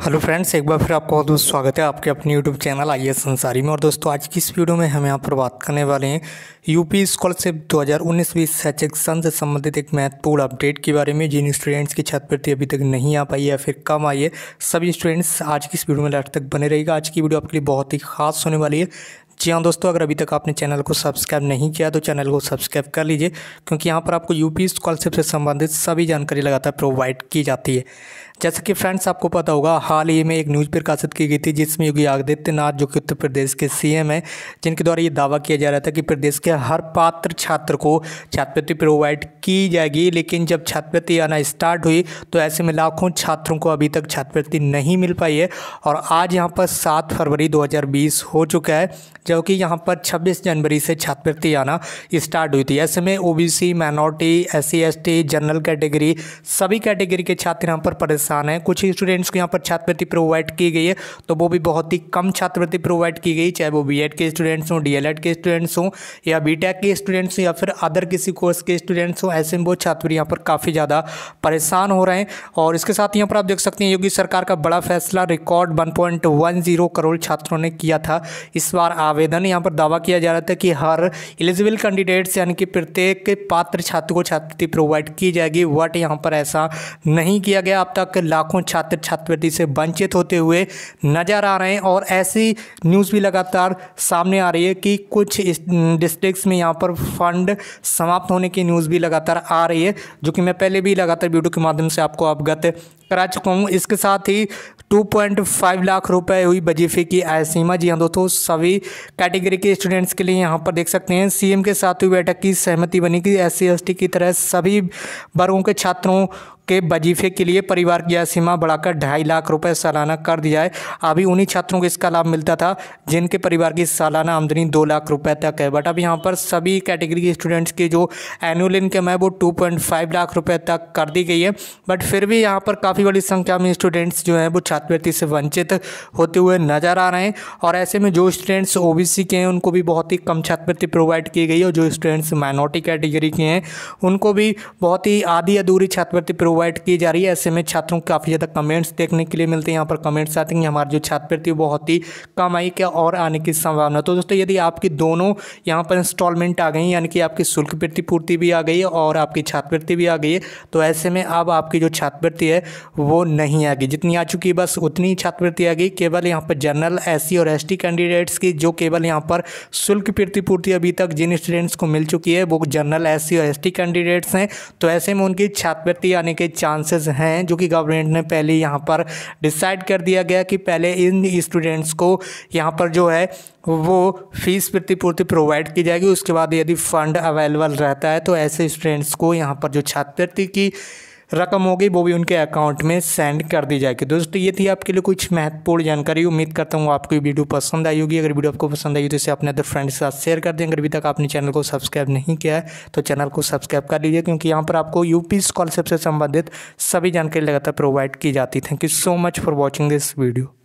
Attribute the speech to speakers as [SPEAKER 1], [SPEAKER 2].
[SPEAKER 1] hello friends एक बार फिर आपका बहुत बहुत स्वागत है आपके अपने यूट्यूब चैनल एस संसारी में और दोस्तों आज की इस वीडियो में हम यहाँ पर बात करने वाले हैं यूपी स्कॉलरशिप 2019 हज़ार शैक्षिक सन से संबंधित एक महत्वपूर्ण अपडेट के बारे में जिन स्टूडेंट्स की छात्रवृत्ति अभी तक नहीं आ पाई या फिर कम आई है सभी स्टूडेंट्स आज की इस वीडियो में लास्ट तक बने रहेगा आज की वीडियो आपके लिए बहुत ही खास होने वाली है जी हाँ दोस्तों अगर अभी तक आपने चैनल को सब्सक्राइब नहीं किया तो चैनल को सब्सक्राइब कर लीजिए क्योंकि यहाँ पर आपको यूपी स्कॉलरशिप से संबंधित सभी जानकारी लगातार प्रोवाइड की जाती है जैसे कि फ्रेंड्स आपको पता होगा हाल ही में एक न्यूज़ प्रकाशित की गई थी जिसमें योगी आदित्यनाथ जो कि उत्तर प्रदेश के सीएम हैं जिनके द्वारा ये दावा किया जा रहा था कि प्रदेश के हर पात्र छात्र को छात्रवृत्ति प्रोवाइड की जाएगी लेकिन जब छात्रवृत्ति आना स्टार्ट हुई तो ऐसे में लाखों छात्रों को अभी तक छात्रवृत्ति नहीं मिल पाई है और आज यहाँ पर सात फरवरी दो हो चुका है जो कि यहाँ पर 26 जनवरी से छात्रवृत्ति आना स्टार्ट हुई थी ऐसे में OBC minority S C general category सभी कैटेगरी के छात्र यहाँ पर परेशान हैं कुछ स्टूडेंट्स को यहाँ पर छात्रवृत्ति प्रोवाइड की गई है तो वो भी बहुत ही कम छात्रवृत्ति प्रोवाइड की गई चाहे वो बी के स्टूडेंट्स हों डी के स्टूडेंट्स हों या बी के स्टूडेंट्स हों या फिर अदर किसी कोर्स के स्टूडेंट्स हों ऐसे में वो छात्र यहाँ पर काफ़ी ज़्यादा परेशान हो रहे हैं और इसके साथ यहाँ पर आप देख सकते हैं योगी सरकार का बड़ा फैसला रिकॉर्ड 1.10 करोड़ छात्रों ने किया था इस बार आप आवेदन यहाँ पर दावा किया जा रहा था कि हर एलिजिबल कैंडिडेट्स यानी कि प्रत्येक पात्र छात्र को छात्रवृत्ति प्रोवाइड की जाएगी वट यहाँ पर ऐसा नहीं किया गया अब तक लाखों छात्र छात्रवृत्ति से वंचित होते हुए नज़र आ रहे हैं और ऐसी न्यूज़ भी लगातार सामने आ रही है कि कुछ डिस्ट्रिक्स में यहाँ पर फंड समाप्त होने की न्यूज़ भी लगातार आ रही है जो कि मैं पहले भी लगातार वीडियो के माध्यम से आपको अवगत करा चुका हूँ इसके साथ ही 2.5 लाख रुपए हुई वजीफे की आय सीमा जी हाँ दोस्तों सभी कैटेगरी के स्टूडेंट्स के लिए यहाँ पर देख सकते हैं सीएम के साथ हुई बैठक की सहमति बनी कि एस सी की तरह सभी वर्गों के छात्रों के वजीफे के लिए परिवार की सीमा बढ़ाकर ढाई लाख रुपए सालाना कर दिया है अभी उन्हीं छात्रों को इसका लाभ मिलता था जिनके परिवार की सालाना आमदनी दो लाख रुपए तक है बट अब यहाँ पर सभी कैटेगरी के स्टूडेंट्स की जो एनुअल इनकम है वो टू पॉइंट फाइव लाख रुपये तक कर दी गई है बट फिर भी यहाँ पर काफ़ी बड़ी संख्या में स्टूडेंट्स जो हैं वो छात्रवृत्ति से वंचित होते हुए नज़र आ रहे हैं और ऐसे में जो स्टूडेंट्स ओ के हैं उनको भी बहुत ही कम छात्रवृत्ति प्रोवाइड की गई है और जो स्टूडेंट्स माइनॉरिटी कैटेगरी के हैं उनको भी बहुत ही आधी अधूरी छात्रवृत्ति प्रोवाइड की जा रही है ऐसे में छात्रों को काफ़ी ज़्यादा कमेंट्स देखने के लिए मिलते हैं यहाँ पर कमेंट्स आते हैं हमारी जो छात्रवृत्ति बहुत ही कम आई क्या और आने की संभावना तो दोस्तों यदि आपकी दोनों यहाँ पर इंस्टॉलमेंट आ गई यानी कि आपकी शुल्क प्रतिपूर्ति भी आ गई है और आपकी छात्रवृत्ति भी आ गई है तो ऐसे में अब आपकी जो छात्रवृत्ति है वो नहीं आ गई जितनी आ चुकी बस उतनी छात्रवृत्ति आ गई केवल यहाँ पर जनरल एस और एस कैंडिडेट्स की जो केवल यहाँ पर शुल्क प्रतिपूर्ति अभी तक जिन स्टूडेंट्स को मिल चुकी है वो जनरल एस और एस कैंडिडेट्स हैं तो ऐसे में उनकी छात्रवृत्ति आने के चांसेस हैं जो कि गवर्नमेंट ने पहले यहाँ पर डिसाइड कर दिया गया कि पहले इन स्टूडेंट्स को यहाँ पर जो है वो फीस प्रतिपूर्ति प्रोवाइड की जाएगी उसके बाद यदि फ़ंड अवेलेबल रहता है तो ऐसे स्टूडेंट्स को यहाँ पर जो छात्रवृत्ति की रकम होगी वो भी उनके अकाउंट में सेंड कर दी जाएगी दोस्तों ये थी आपके लिए कुछ महत्वपूर्ण जानकारी उम्मीद करता हूँ आपको वीडियो पसंद आई होगी अगर वीडियो आपको पसंद आई तो इसे अपने अदर फ्रेंड्स के साथ शेयर कर दें अगर अभी तक आपने चैनल को सब्सक्राइब नहीं किया है तो चैनल को सब्सक्राइब कर लीजिए क्योंकि यहाँ पर आपको यूपी स्कॉलरशिप से संबंधित सभी जानकारी लगातार प्रोवाइड की जाती thank you so much for watching this video